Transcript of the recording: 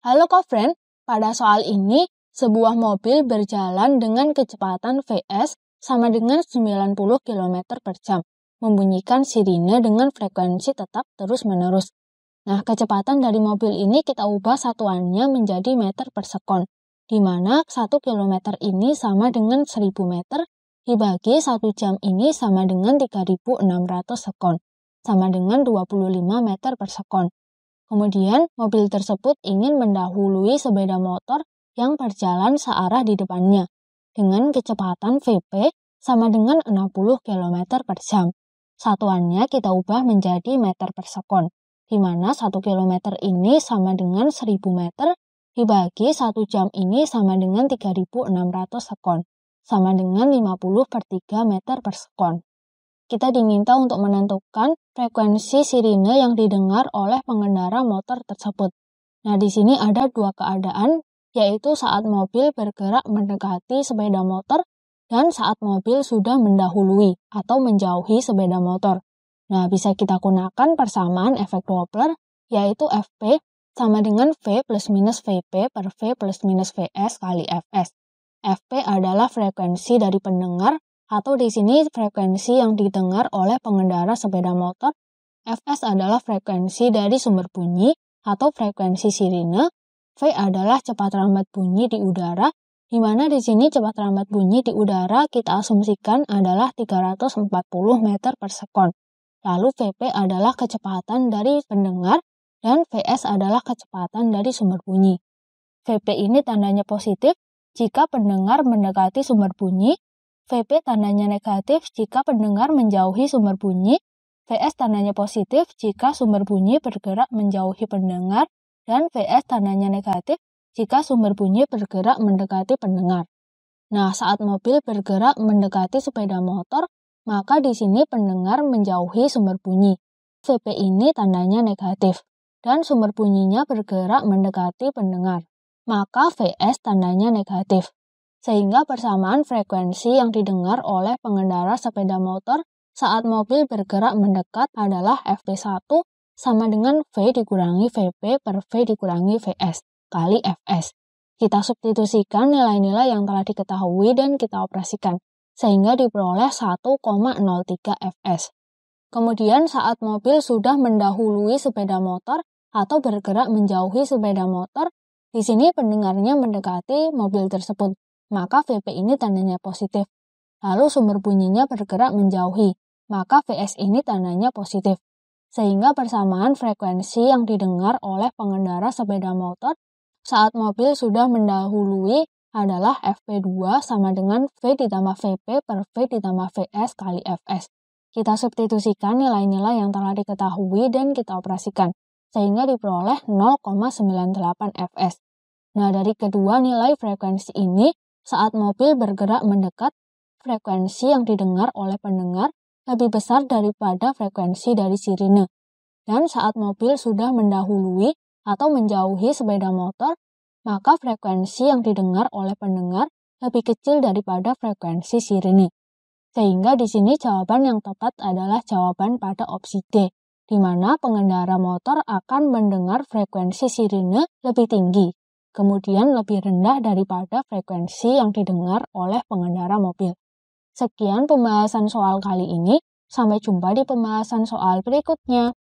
Halo Kofren, pada soal ini sebuah mobil berjalan dengan kecepatan VS sama dengan 90 km per jam, membunyikan sirine dengan frekuensi tetap terus-menerus. Nah, kecepatan dari mobil ini kita ubah satuannya menjadi meter per sekon, di mana 1 km ini sama dengan 1000 meter, dibagi 1 jam ini sama dengan 3600 sekon, sama dengan 25 meter per sekon. Kemudian, mobil tersebut ingin mendahului sepeda motor yang berjalan searah di depannya dengan kecepatan VP sama dengan 60 km per jam. Satuannya kita ubah menjadi meter per sekon, di mana 1 km ini sama dengan 1000 meter dibagi 1 jam ini sama dengan 3600 sekon, sama dengan 50 per 3 meter per sekon kita diminta untuk menentukan frekuensi sirine yang didengar oleh pengendara motor tersebut. Nah, di sini ada dua keadaan, yaitu saat mobil bergerak mendekati sepeda motor dan saat mobil sudah mendahului atau menjauhi sepeda motor. Nah, bisa kita gunakan persamaan efek Doppler, yaitu FP sama dengan V plus minus VP per V plus minus VS kali Fs. FP adalah frekuensi dari pendengar atau di sini frekuensi yang didengar oleh pengendara sepeda motor. Fs adalah frekuensi dari sumber bunyi atau frekuensi sirine. V adalah cepat rambat bunyi di udara, di mana di sini cepat rambat bunyi di udara kita asumsikan adalah 340 meter per sekon. Lalu VP adalah kecepatan dari pendengar dan VS adalah kecepatan dari sumber bunyi. VP ini tandanya positif jika pendengar mendekati sumber bunyi VP tandanya negatif jika pendengar menjauhi sumber bunyi, VS tandanya positif jika sumber bunyi bergerak menjauhi pendengar, dan VS tandanya negatif jika sumber bunyi bergerak mendekati pendengar. Nah, saat mobil bergerak mendekati sepeda motor, maka di sini pendengar menjauhi sumber bunyi. VP ini tandanya negatif, dan sumber bunyinya bergerak mendekati pendengar. Maka VS tandanya negatif sehingga persamaan frekuensi yang didengar oleh pengendara sepeda motor saat mobil bergerak mendekat adalah FP1 sama dengan V dikurangi VP per V dikurangi VS kali FS. Kita substitusikan nilai-nilai yang telah diketahui dan kita operasikan, sehingga diperoleh 1,03 FS. Kemudian saat mobil sudah mendahului sepeda motor atau bergerak menjauhi sepeda motor, di sini pendengarnya mendekati mobil tersebut maka VP ini tandanya positif. Lalu sumber bunyinya bergerak menjauhi, maka VS ini tandanya positif. Sehingga persamaan frekuensi yang didengar oleh pengendara sepeda motor saat mobil sudah mendahului adalah FP2 sama dengan V ditambah VP per V ditambah VS kali FS. Kita substitusikan nilai-nilai yang telah diketahui dan kita operasikan, sehingga diperoleh 0,98 FS. Nah, dari kedua nilai frekuensi ini, saat mobil bergerak mendekat, frekuensi yang didengar oleh pendengar lebih besar daripada frekuensi dari sirine. Dan saat mobil sudah mendahului atau menjauhi sepeda motor, maka frekuensi yang didengar oleh pendengar lebih kecil daripada frekuensi sirine. Sehingga di sini jawaban yang tepat adalah jawaban pada opsi D, di mana pengendara motor akan mendengar frekuensi sirine lebih tinggi kemudian lebih rendah daripada frekuensi yang didengar oleh pengendara mobil. Sekian pembahasan soal kali ini, sampai jumpa di pembahasan soal berikutnya.